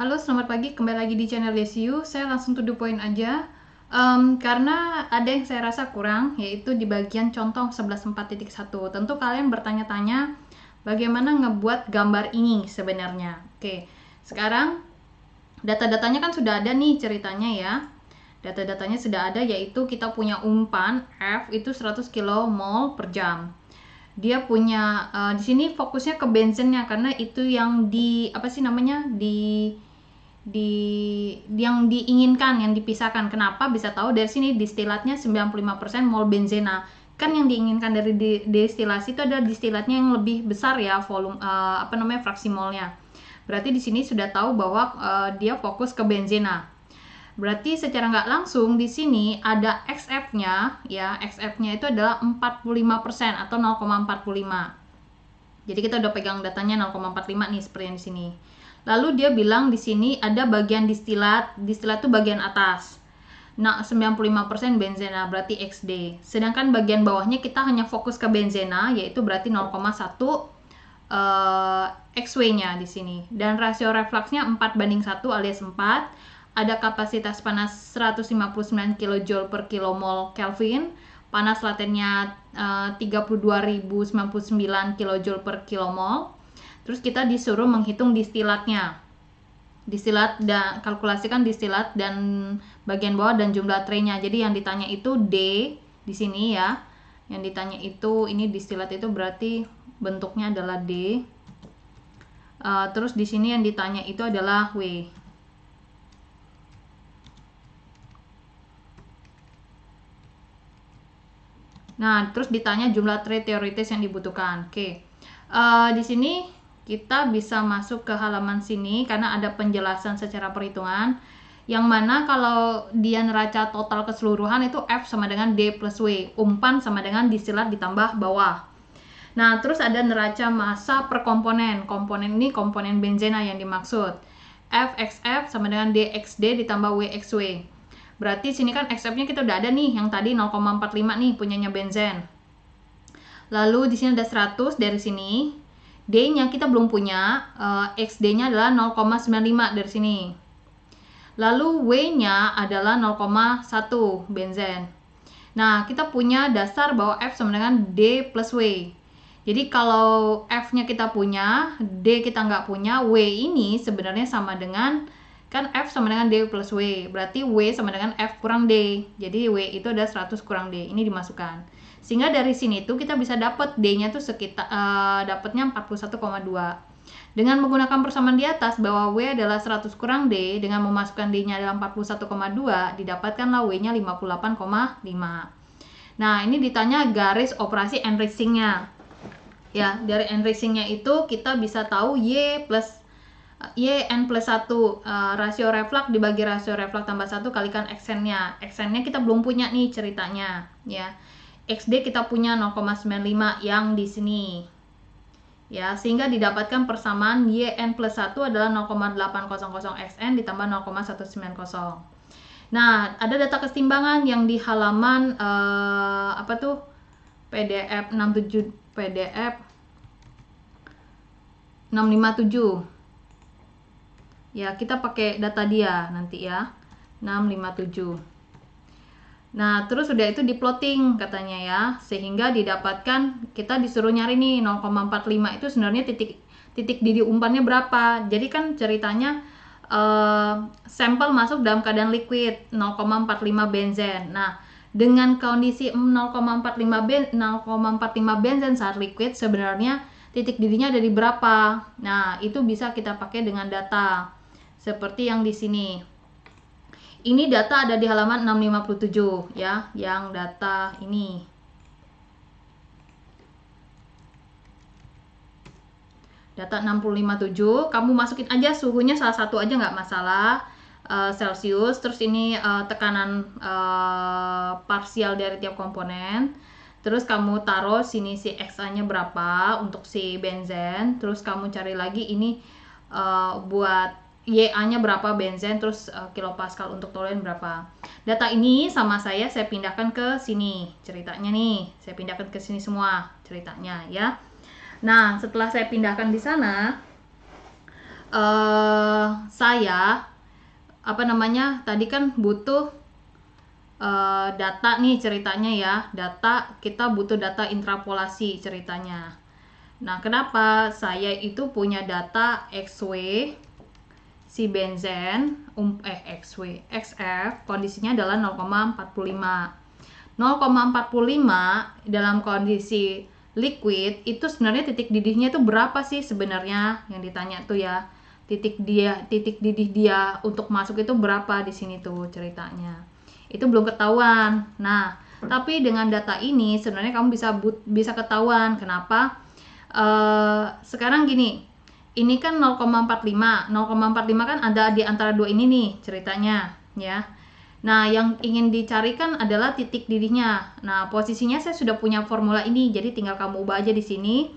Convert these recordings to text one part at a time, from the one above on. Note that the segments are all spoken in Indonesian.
Halo, selamat pagi. Kembali lagi di channel Desiu Saya langsung to the point aja. Um, karena ada yang saya rasa kurang, yaitu di bagian contoh 11.4.1. Tentu kalian bertanya-tanya bagaimana ngebuat gambar ini sebenarnya. Oke, sekarang data-datanya kan sudah ada nih ceritanya ya. Data-datanya sudah ada yaitu kita punya umpan F itu 100 mol per jam dia punya uh, di sini fokusnya ke bensinnya karena itu yang di apa sih namanya di di yang diinginkan yang dipisahkan kenapa bisa tahu dari sini distilatnya 95% mol benzena kan yang diinginkan dari di, destilasi itu adalah distilatnya yang lebih besar ya volume uh, apa namanya fraksi molnya berarti di sini sudah tahu bahwa uh, dia fokus ke benzena berarti secara nggak langsung di sini ada XF-nya ya XF-nya itu adalah 45% atau 0,45 jadi kita udah pegang datanya 0,45 nih seperti yang di sini Lalu dia bilang di sini ada bagian distilat, distilat itu bagian atas. Nah, 95% benzena berarti XD. Sedangkan bagian bawahnya kita hanya fokus ke benzena yaitu berarti 0,1 uh, XW-nya di sini. Dan rasio refluxnya 4 banding 1 alias 4 ada kapasitas panas 159 kJ per kilomol Kelvin, panas latennya uh, 32.099 kJ per kilomol, Terus kita disuruh menghitung distilatnya. Distilat dan kalkulasikan distilat dan bagian bawah dan jumlah traynya. Jadi yang ditanya itu D di sini ya. Yang ditanya itu ini distilat itu berarti bentuknya adalah D. Uh, terus di sini yang ditanya itu adalah W. Nah, terus ditanya jumlah tray teoritis yang dibutuhkan. Oke. Okay. E, uh, di sini kita bisa masuk ke halaman sini karena ada penjelasan secara perhitungan yang mana kalau dia neraca total keseluruhan itu F sama dengan D plus W umpan sama dengan disilat ditambah bawah nah terus ada neraca masa per komponen komponen ini komponen benzena yang dimaksud FXF sama dengan DXD ditambah WXW berarti sini kan XF nya kita udah ada nih yang tadi 0,45 nih punyanya benzen lalu di sini ada 100 dari sini D-nya kita belum punya, uh, eh, XD-nya adalah 0,95 dari sini. Lalu W-nya adalah 0,1 benzen. Nah, kita punya dasar bahwa F sama dengan D plus W. Jadi kalau F-nya kita punya, D kita nggak punya, W ini sebenarnya sama dengan, kan F sama dengan D plus W. Berarti W sama dengan F kurang D. Jadi W itu ada 100 kurang D. Ini dimasukkan. Sehingga dari sini tuh kita bisa dapat D-nya tuh sekitar uh, dapatnya 41,2. Dengan menggunakan persamaan di atas bahwa W adalah 100 kurang D, dengan memasukkan D-nya dalam 41,2, didapatkanlah W-nya 58,5. Nah, ini ditanya garis operasi enriching-nya. Ya, dari enriching-nya itu kita bisa tahu Y plus Y N plus 1 uh, eh, rasio reflaks dibagi rasio reflaks tambah 1 kalikan xn-nya. xn-nya kita belum punya nih ceritanya ya. XD kita punya 0,95 yang di sini. Ya, sehingga didapatkan persamaan YN plus 1 adalah 0,800 XN ditambah 0,190. Nah, ada data kesetimbangan yang di halaman eh, apa tuh? PDF 67 PDF 657. Ya, kita pakai data dia nanti ya. 657. Nah, terus sudah itu diploting katanya ya, sehingga didapatkan kita disuruh nyari nih 0,45 itu sebenarnya titik titik didi umpannya berapa. Jadi kan ceritanya uh, sampel masuk dalam keadaan liquid 0,45 benzen. Nah, dengan kondisi 0,45 ben 0,45 benzen saat liquid sebenarnya titik didinya dari berapa. Nah, itu bisa kita pakai dengan data seperti yang di sini. Ini data ada di halaman 657 ya, yang data ini. Data 657, kamu masukin aja suhunya salah satu aja nggak masalah. Uh, Celsius, terus ini uh, tekanan uh, parsial dari tiap komponen. Terus kamu taruh sini si XA-nya berapa untuk si benzen. Terus kamu cari lagi ini uh, buat YA-nya berapa benzen, terus uh, kilopascal untuk toluen berapa. Data ini sama saya saya pindahkan ke sini ceritanya nih. Saya pindahkan ke sini semua ceritanya ya. Nah, setelah saya pindahkan di sana uh, saya apa namanya? Tadi kan butuh uh, data nih ceritanya ya. Data kita butuh data intrapolasi ceritanya. Nah, kenapa saya itu punya data XW si benzen um, eh XW XF kondisinya adalah 0,45. 0,45 dalam kondisi liquid itu sebenarnya titik didihnya itu berapa sih sebenarnya yang ditanya tuh ya titik dia titik didih dia untuk masuk itu berapa di sini tuh ceritanya itu belum ketahuan nah tapi dengan data ini sebenarnya kamu bisa but, bisa ketahuan kenapa uh, sekarang gini ini kan 0,45 0,45 kan ada di antara dua ini nih ceritanya ya nah yang ingin dicarikan adalah titik didihnya nah posisinya saya sudah punya formula ini jadi tinggal kamu ubah aja di sini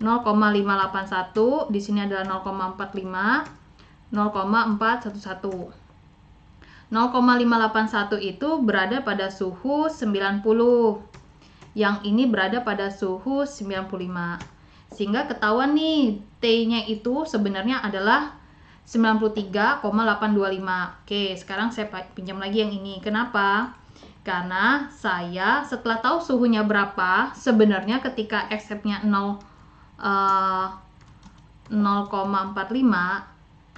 0,581 di sini adalah 0,45 0,411 0,581 itu berada pada suhu 90 yang ini berada pada suhu 95 sehingga ketahuan nih T-nya itu sebenarnya adalah 93,825. Oke, sekarang saya pinjam lagi yang ini. Kenapa? Karena saya setelah tahu suhunya berapa, sebenarnya ketika accept-nya 0 uh, 0,45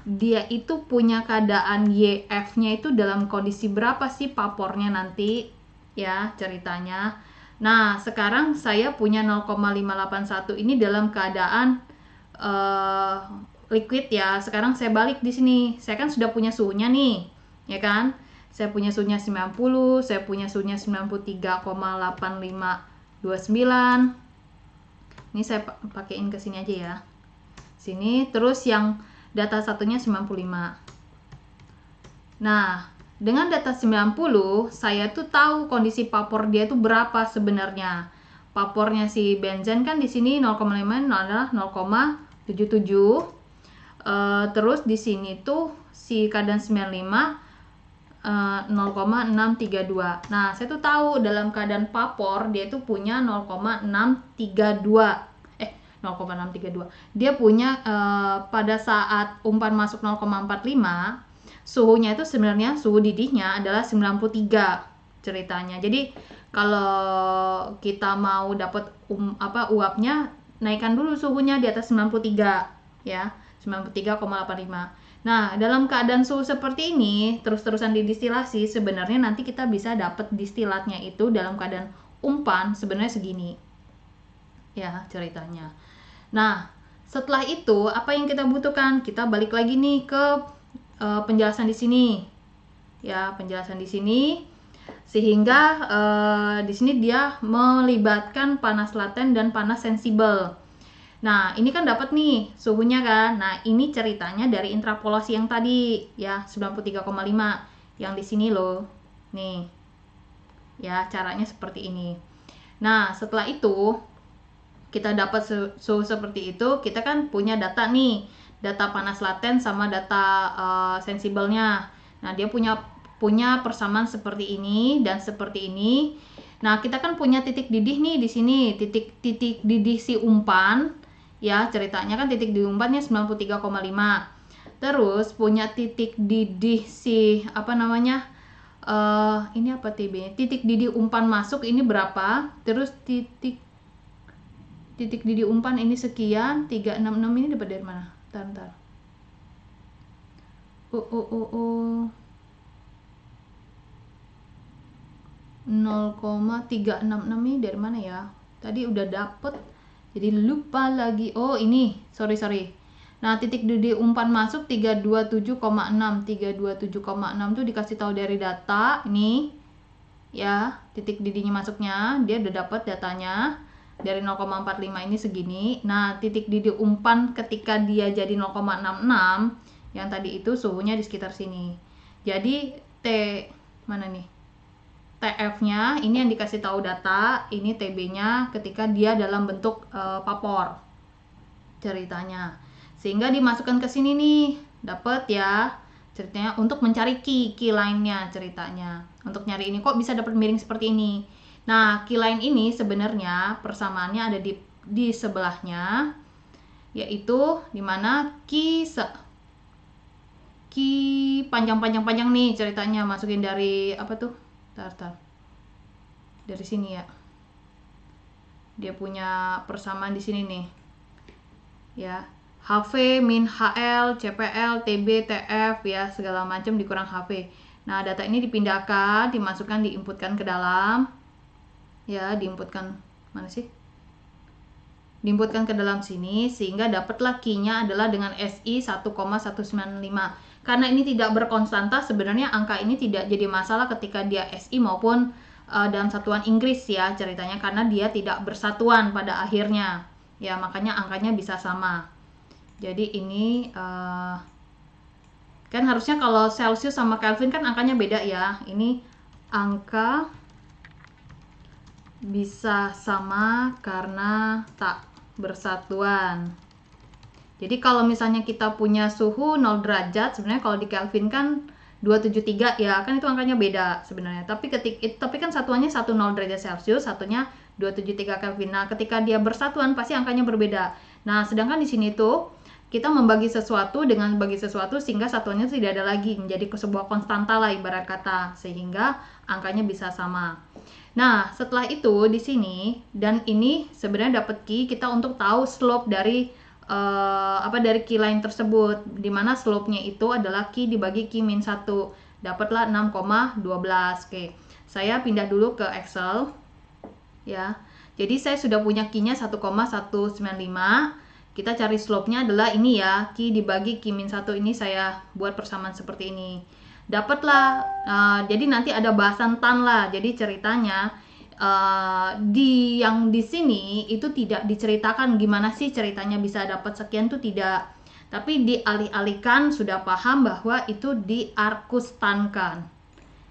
dia itu punya keadaan YF-nya itu dalam kondisi berapa sih papornya nanti ya ceritanya Nah, sekarang saya punya 0,581 ini dalam keadaan uh, liquid ya. Sekarang saya balik di sini. Saya kan sudah punya suhunya nih, ya kan? Saya punya suhunya 90, saya punya suhunya 93,8529. Ini saya pakaiin ke sini aja ya. Sini, terus yang data satunya 95. Nah, dengan data 90 saya tuh tahu kondisi papor dia itu berapa sebenarnya papornya si benzen kan di sini 0,5 adalah 0,77 uh, eh, terus di sini tuh si keadaan 95 Uh, 0,632. Nah, saya tuh tahu dalam keadaan papor dia tuh punya 0,632. Eh, 0,632. Dia punya uh, pada saat umpan masuk 0,45 suhunya itu sebenarnya suhu didihnya adalah 93 ceritanya. Jadi kalau kita mau dapat um, apa uapnya naikkan dulu suhunya di atas 93 ya. 93,85. Nah, dalam keadaan suhu seperti ini, terus-terusan didistilasi, sebenarnya nanti kita bisa dapat distilatnya itu dalam keadaan umpan sebenarnya segini. Ya, ceritanya. Nah, setelah itu, apa yang kita butuhkan? Kita balik lagi nih ke e, penjelasan di sini ya penjelasan di sini sehingga e, di sini dia melibatkan panas laten dan panas sensibel. Nah, ini kan dapat nih suhunya kan. Nah, ini ceritanya dari intrapolasi yang tadi ya 93,5 yang di sini loh. Nih. Ya, caranya seperti ini. Nah, setelah itu kita dapat suhu seperti itu, kita kan punya data nih data panas laten sama data uh, eh, sensibelnya. Nah, dia punya punya persamaan seperti ini dan seperti ini. Nah, kita kan punya titik didih nih di sini, titik titik didih si umpan ya, ceritanya kan titik didih umpannya 93,5. Terus punya titik didih si apa namanya? Uh, ini apa TB? Titik didih umpan masuk ini berapa? Terus titik titik didih umpan ini sekian, 366 ini dapat dari mana? Tentar. bentar. Oh, oh, oh, oh. 0,366 ini dari mana ya? Tadi udah dapet, jadi lupa lagi. Oh, ini. Sorry, sorry. Nah, titik duduk umpan masuk 327,6. 327,6 itu dikasih tahu dari data. Ini. Ya, titik didinya masuknya. Dia udah dapet datanya dari 0,45 ini segini. Nah, titik didih umpan ketika dia jadi 0,66 yang tadi itu suhunya di sekitar sini. Jadi T mana nih? TF-nya ini yang dikasih tahu data, ini TB-nya ketika dia dalam bentuk e, papor ceritanya. Sehingga dimasukkan ke sini nih, dapat ya ceritanya untuk mencari key, key lainnya ceritanya. Untuk nyari ini kok bisa dapat miring seperti ini Nah, keyline ini sebenarnya persamaannya ada di di sebelahnya yaitu dimana ki se ki panjang-panjang-panjang nih ceritanya masukin dari apa tuh? Tar, tar. Dari sini ya. Dia punya persamaan di sini nih. Ya, HV, min HL, CPL, TB, TF ya segala macam dikurang HV. Nah, data ini dipindahkan, dimasukkan, diinputkan ke dalam ya diinputkan mana sih diinputkan ke dalam sini sehingga dapat lakinya adalah dengan SI 1,195 karena ini tidak berkonstanta sebenarnya angka ini tidak jadi masalah ketika dia SI maupun uh, dalam satuan Inggris ya ceritanya karena dia tidak bersatuan pada akhirnya ya makanya angkanya bisa sama jadi ini uh, kan harusnya kalau Celsius sama Kelvin kan angkanya beda ya ini angka bisa sama karena tak bersatuan. Jadi kalau misalnya kita punya suhu 0 derajat, sebenarnya kalau di Kelvin kan 273 ya kan itu angkanya beda sebenarnya. Tapi ketik tapi kan satuannya 10 derajat Celcius, satunya 273 Kelvin. Nah, ketika dia bersatuan pasti angkanya berbeda. Nah, sedangkan di sini tuh kita membagi sesuatu dengan bagi sesuatu sehingga satuannya tidak ada lagi menjadi sebuah konstanta lah ibarat kata sehingga angkanya bisa sama. Nah, setelah itu di sini dan ini sebenarnya dapat key kita untuk tahu slope dari uh, apa dari key line tersebut di mana slope-nya itu adalah key dibagi key min 1. Dapatlah 6,12. Oke. Saya pindah dulu ke Excel. Ya. Jadi saya sudah punya key-nya 1,195 kita cari slope-nya adalah ini ya, Q dibagi Q min 1 ini saya buat persamaan seperti ini. Dapatlah, uh, jadi nanti ada bahasan tan lah, jadi ceritanya uh, di yang di sini itu tidak diceritakan gimana sih ceritanya bisa dapat sekian tuh tidak. Tapi dialih-alihkan sudah paham bahwa itu diarkustankan.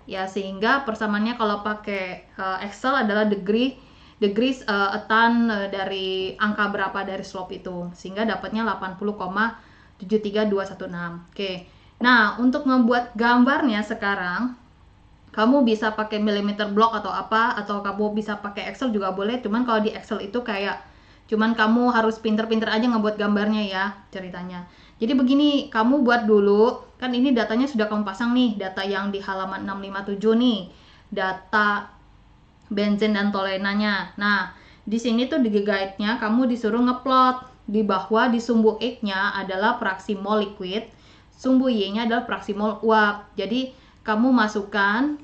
Ya, sehingga persamaannya kalau pakai uh, Excel adalah degree degrees uh, eh, a ton uh, dari angka berapa dari slope itu sehingga dapatnya 80,73216. Oke. Nah, untuk membuat gambarnya sekarang kamu bisa pakai millimeter block atau apa atau kamu bisa pakai Excel juga boleh, cuman kalau di Excel itu kayak cuman kamu harus pinter-pinter aja ngebuat gambarnya ya ceritanya. Jadi begini, kamu buat dulu, kan ini datanya sudah kamu pasang nih, data yang di halaman 657 nih, data Benzene dan tolenanya. Nah, di sini tuh di guide-nya kamu disuruh ngeplot di bahwa di sumbu X-nya adalah fraksi mol liquid, sumbu Y-nya adalah fraksi mol uap. Jadi kamu masukkan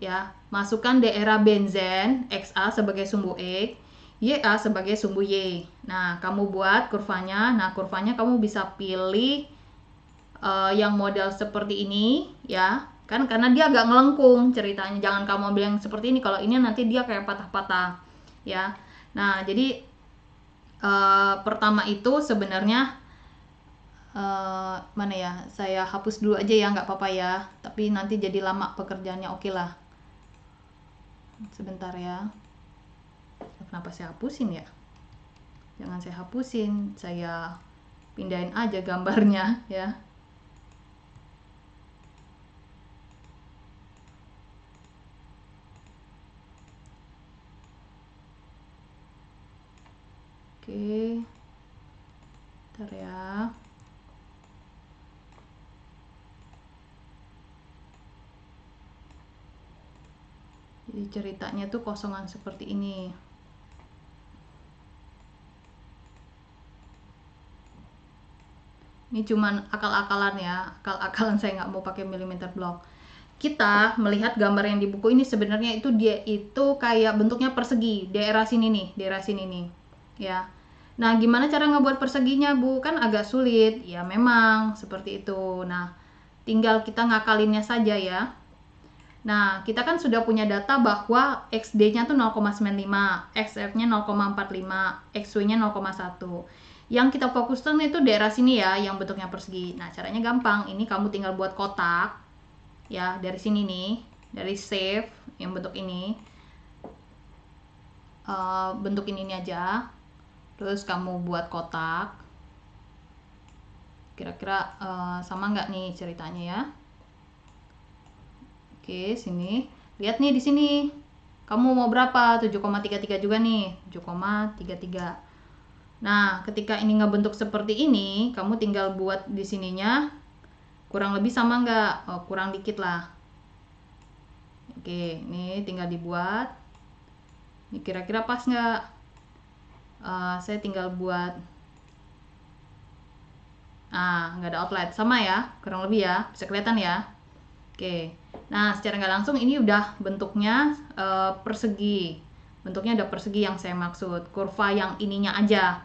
ya, masukkan daerah benzen XA sebagai sumbu X, YA sebagai sumbu Y. Nah, kamu buat kurvanya. Nah, kurvanya kamu bisa pilih uh, yang model seperti ini ya kan karena dia agak melengkung ceritanya jangan kamu ambil yang seperti ini kalau ini nanti dia kayak patah-patah ya nah jadi e, pertama itu sebenarnya e, mana ya saya hapus dulu aja ya nggak apa-apa ya tapi nanti jadi lama pekerjaannya oke lah sebentar ya kenapa saya hapusin ya jangan saya hapusin saya pindahin aja gambarnya ya oke ntar ya jadi ceritanya tuh kosongan seperti ini ini cuman akal-akalan ya akal-akalan saya nggak mau pakai milimeter block kita melihat gambar yang di buku ini sebenarnya itu dia itu kayak bentuknya persegi daerah sini nih daerah sini nih ya Nah, gimana cara ngebuat perseginya, Bu? Kan agak sulit. Ya, memang seperti itu. Nah, tinggal kita ngakalinnya saja ya. Nah, kita kan sudah punya data bahwa XD-nya tuh 0,95, XF-nya 0,45, XW-nya 0,1. Yang kita fokuskan itu daerah sini ya, yang bentuknya persegi. Nah, caranya gampang. Ini kamu tinggal buat kotak. Ya, dari sini nih. Dari save yang bentuk ini. Uh, eh, ini ini aja terus kamu buat kotak kira-kira uh, sama nggak nih ceritanya ya oke sini lihat nih di sini kamu mau berapa 7,33 juga nih 7,33 nah ketika ini nggak bentuk seperti ini kamu tinggal buat di sininya kurang lebih sama nggak oh, kurang dikit lah oke ini tinggal dibuat ini kira-kira pas nggak uh, saya tinggal buat ah nggak ada outlet sama ya kurang lebih ya bisa kelihatan ya oke nah secara nggak langsung ini udah bentuknya uh, persegi bentuknya udah persegi yang saya maksud kurva yang ininya aja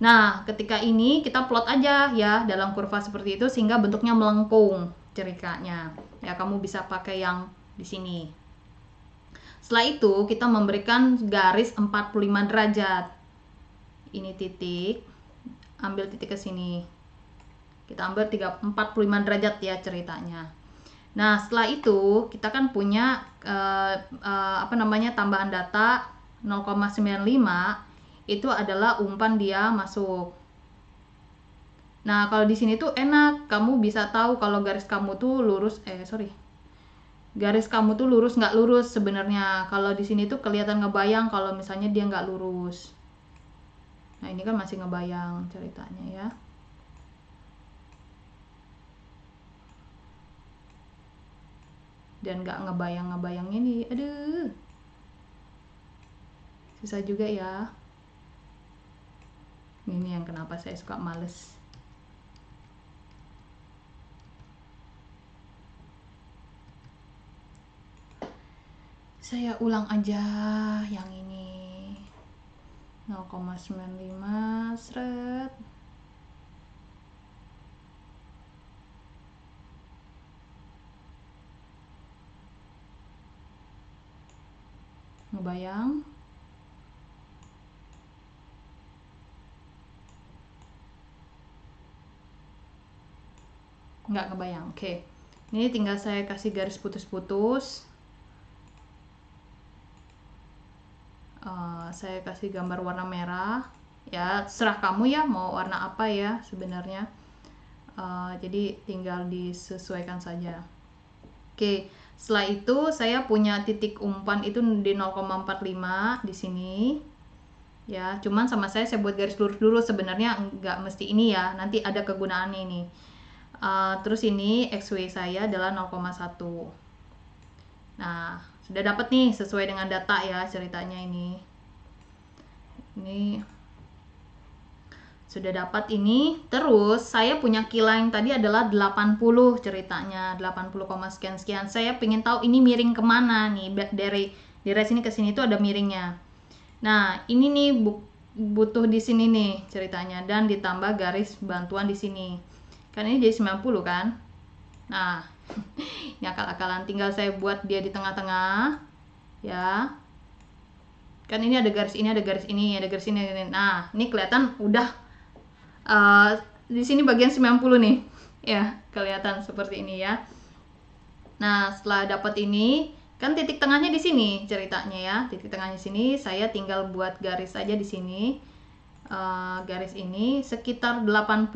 Nah, ketika ini kita plot aja ya dalam kurva seperti itu sehingga bentuknya melengkung cerikanya. Ya, kamu bisa pakai yang di sini. Setelah itu, kita memberikan garis 45 derajat ini titik ambil titik ke sini kita ambil 3, 45 derajat ya ceritanya nah setelah itu kita kan punya uh, uh, apa namanya tambahan data 0,95 itu adalah umpan dia masuk nah kalau di sini tuh enak kamu bisa tahu kalau garis kamu tuh lurus eh sorry garis kamu tuh lurus nggak lurus sebenarnya kalau di sini tuh kelihatan ngebayang kalau misalnya dia nggak lurus Nah, ini kan masih ngebayang ceritanya ya. Dan gak ngebayang ngebayang ini Aduh. Susah juga ya. Ini yang kenapa saya suka males. Saya ulang aja yang ini. 0,95 seret ngebayang nggak kebayang oke ini tinggal saya kasih garis putus-putus saya kasih gambar warna merah ya serah kamu ya mau warna apa ya sebenarnya uh, jadi tinggal disesuaikan saja oke setelah itu saya punya titik umpan itu di 0,45 di sini ya cuman sama saya saya buat garis lurus dulu sebenarnya nggak mesti ini ya nanti ada kegunaan ini uh, terus ini XW saya adalah 0,1 nah sudah dapat nih sesuai dengan data ya ceritanya ini ini sudah dapat ini terus saya punya kilang tadi adalah 80 ceritanya 80, sekian sekian saya pengen tahu ini miring kemana nih dari dari sini ke sini itu ada miringnya nah ini nih bu, butuh di sini nih ceritanya dan ditambah garis bantuan di sini kan ini jadi 90 kan nah ini akal-akalan tinggal saya buat dia di tengah-tengah ya kan ini ada garis ini ada garis ini ada garis ini, ada garis ini. nah ini kelihatan udah uh, di sini bagian 90 nih ya kelihatan seperti ini ya nah setelah dapat ini kan titik tengahnya di sini ceritanya ya titik tengahnya di sini saya tinggal buat garis aja di sini uh, garis ini sekitar 80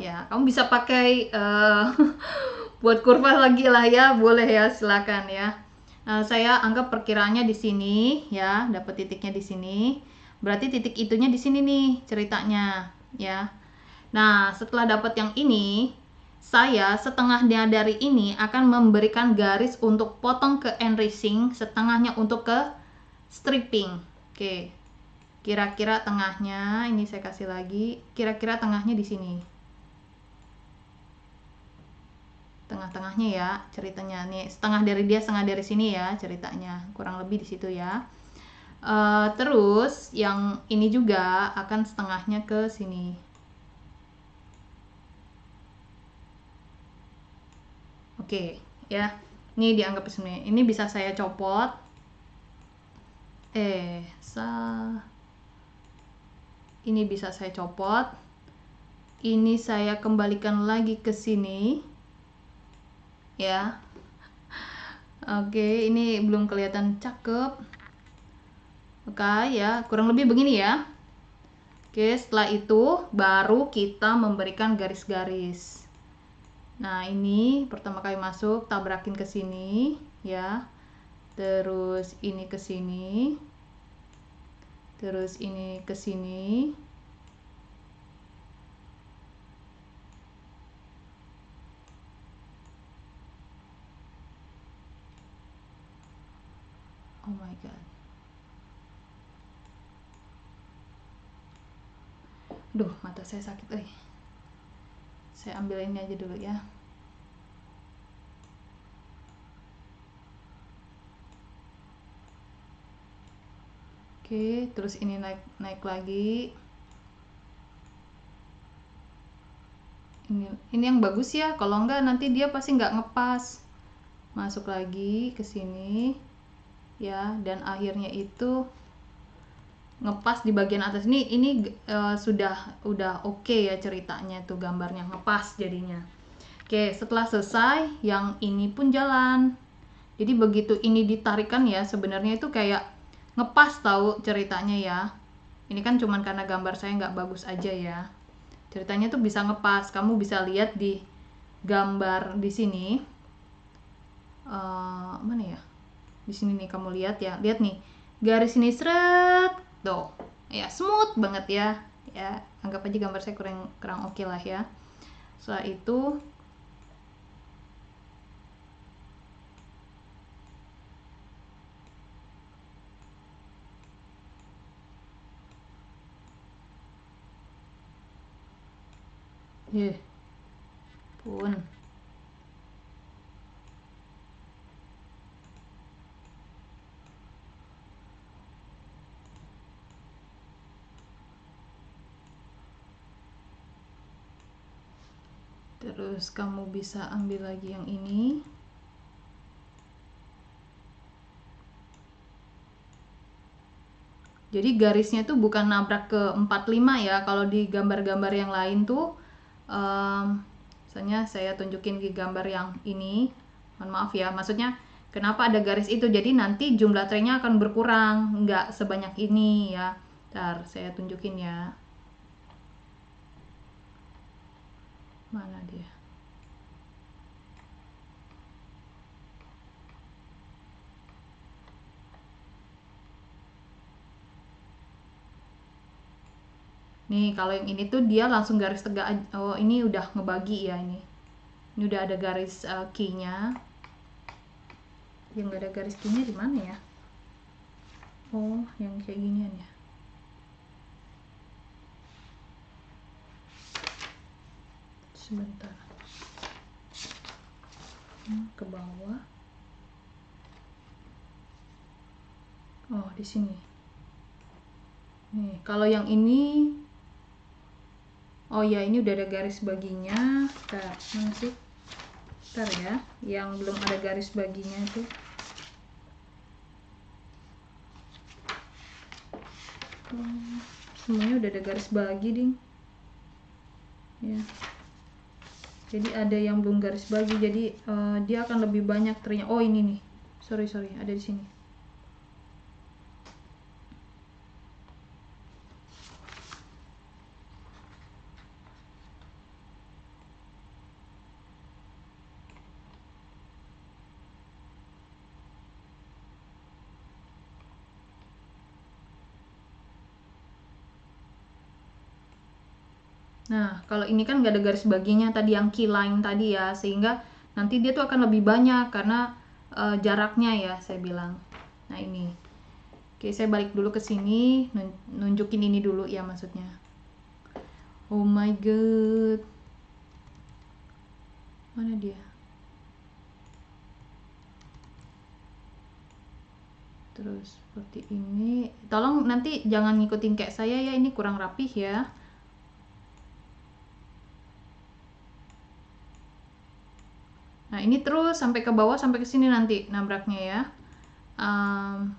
ya kamu bisa pakai uh, buat kurva lagi lah ya boleh ya silakan ya Eh, saya anggap perkiraannya di sini ya, dapat titiknya di sini. Berarti titik itunya di sini nih ceritanya ya. Nah, setelah dapat yang ini, saya setengahnya dari ini akan memberikan garis untuk potong ke enriching, setengahnya untuk ke stripping. Oke. Kira-kira tengahnya ini saya kasih lagi, kira-kira tengahnya di sini. tengah-tengahnya ya ceritanya nih setengah dari dia setengah dari sini ya ceritanya kurang lebih di situ ya uh, terus yang ini juga akan setengahnya ke sini oke okay, ya ini dianggap sini ini bisa saya copot eh sa ini bisa saya copot ini saya kembalikan lagi ke sini ya oke ini belum kelihatan cakep oke ya kurang lebih begini ya oke setelah itu baru kita memberikan garis-garis nah ini pertama kali masuk tabrakin ke sini ya terus ini ke sini terus ini ke sini Oh my god. Duh, mata saya sakit, eh. Saya ambil ini aja dulu ya. Oke, terus ini naik naik lagi. Ini ini yang bagus ya, kalau enggak nanti dia pasti nggak ngepas. Masuk lagi ke sini ya dan akhirnya itu ngepas di bagian atas ini ini uh, sudah udah oke okay ya ceritanya tuh gambarnya ngepas jadinya oke setelah selesai yang ini pun jalan jadi begitu ini ditarikan ya sebenarnya itu kayak ngepas tahu ceritanya ya ini kan cuman karena gambar saya nggak bagus aja ya ceritanya tuh bisa ngepas kamu bisa lihat di gambar di sini uh, mana ya di sini nih kamu lihat ya lihat nih garis ini seret tuh ya smooth banget ya ya anggap aja gambar saya kurang kurang oke okay lah ya setelah itu Yeah. Pun. terus kamu bisa ambil lagi yang ini jadi garisnya tuh bukan nabrak ke 45 ya kalau di gambar-gambar yang lain tuh um, misalnya saya tunjukin di gambar yang ini mohon maaf ya maksudnya kenapa ada garis itu jadi nanti jumlah trennya akan berkurang nggak sebanyak ini ya ntar saya tunjukin ya Mana dia? Nih, kalau yang ini tuh dia langsung garis tegak. Oh, ini udah ngebagi ya ini. Ini udah ada garis uh, eh, key Yang gak ada garis key di mana ya? Oh, yang kayak ginian ya. sebentar hmm, ke bawah oh di sini nih kalau yang ini oh ya ini udah ada garis baginya Bentar, mana sih ya yang belum ada garis baginya itu hmm, semuanya udah ada garis bagi ding ya jadi ada yang belum garis bagi jadi uh, dia akan lebih banyak ternyata oh ini nih sorry sorry ada di sini Nah, kalau ini kan nggak ada garis baginya tadi yang key line tadi ya, sehingga nanti dia tuh akan lebih banyak karena e, jaraknya ya saya bilang. Nah, ini. Oke, saya balik dulu ke sini, nunjukin ini dulu ya maksudnya. Oh my god. Mana dia? Terus seperti ini. Tolong nanti jangan ngikutin kayak saya ya, ini kurang rapih ya. Nah, ini terus sampai ke bawah sampai ke sini nanti nabraknya ya. Um,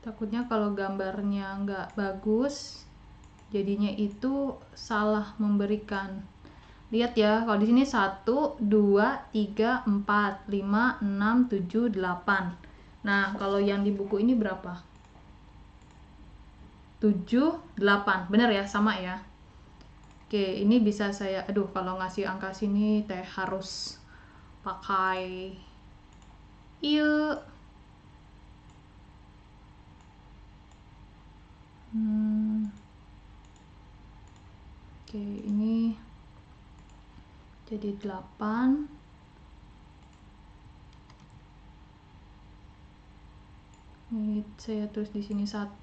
takutnya kalau gambarnya nggak bagus jadinya itu salah memberikan lihat ya kalau di sini 1 2 3 4 5 6 7 8 nah kalau yang di buku ini berapa 7 8 bener ya sama ya Oke ini bisa saya aduh kalau ngasih angka sini teh harus pakai yuk Oke, ini jadi 8. Ini saya tulis di sini 1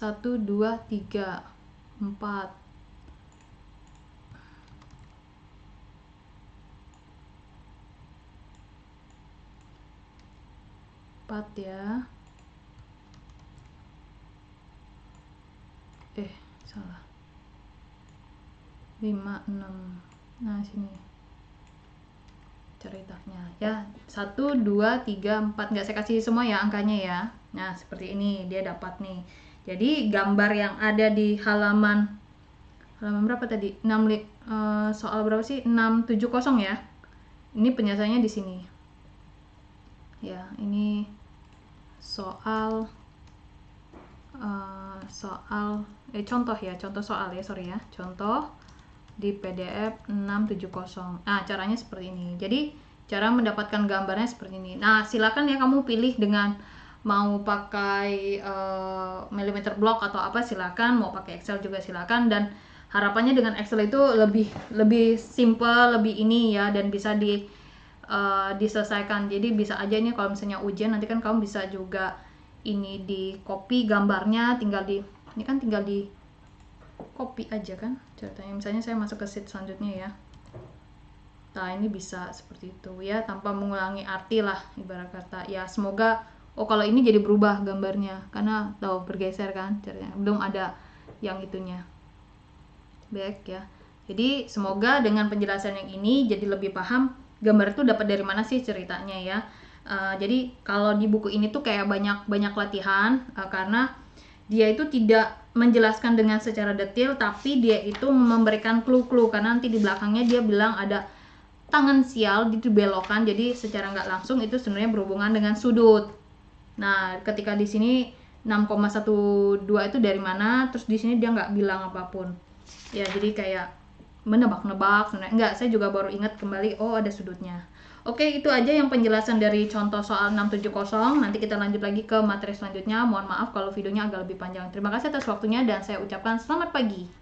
1 2 3 4 4 ya eh salah 6 nah sini ceritanya ya satu dua tiga empat nggak saya kasih semua ya angkanya ya nah seperti ini dia dapat nih jadi gambar yang ada di halaman halaman berapa tadi enam uh, soal berapa sih enam tujuh kosong ya ini penyelesaiannya di sini ya ini soal uh, soal eh contoh ya contoh soal ya sorry ya contoh di PDF 670. Nah, caranya seperti ini. Jadi, cara mendapatkan gambarnya seperti ini. Nah, silakan ya kamu pilih dengan mau pakai uh, millimeter block atau apa silakan, mau pakai Excel juga silakan dan harapannya dengan Excel itu lebih lebih simple, lebih ini ya dan bisa di uh, diselesaikan. Jadi bisa aja ini kalau misalnya ujian nanti kan kamu bisa juga ini di copy gambarnya tinggal di ini kan tinggal di copy aja kan ceritanya misalnya saya masuk ke sheet selanjutnya ya nah ini bisa seperti itu ya tanpa mengulangi arti lah ibarat kata ya semoga oh kalau ini jadi berubah gambarnya karena tahu bergeser kan ceritanya belum ada yang itunya back ya jadi semoga dengan penjelasan yang ini jadi lebih paham gambar itu dapat dari mana sih ceritanya ya uh, jadi kalau di buku ini tuh kayak banyak banyak latihan uh, karena dia itu tidak menjelaskan dengan secara detail tapi dia itu memberikan clue-clue karena nanti di belakangnya dia bilang ada tangan sial di belokan jadi secara nggak langsung itu sebenarnya berhubungan dengan sudut nah ketika di sini 6,12 itu dari mana terus di sini dia nggak bilang apapun ya jadi kayak menebak-nebak sebenarnya nggak saya juga baru ingat kembali oh ada sudutnya Oke, itu aja yang penjelasan dari contoh soal 670. Nanti kita lanjut lagi ke materi selanjutnya. Mohon maaf kalau videonya agak lebih panjang. Terima kasih atas waktunya dan saya ucapkan selamat pagi.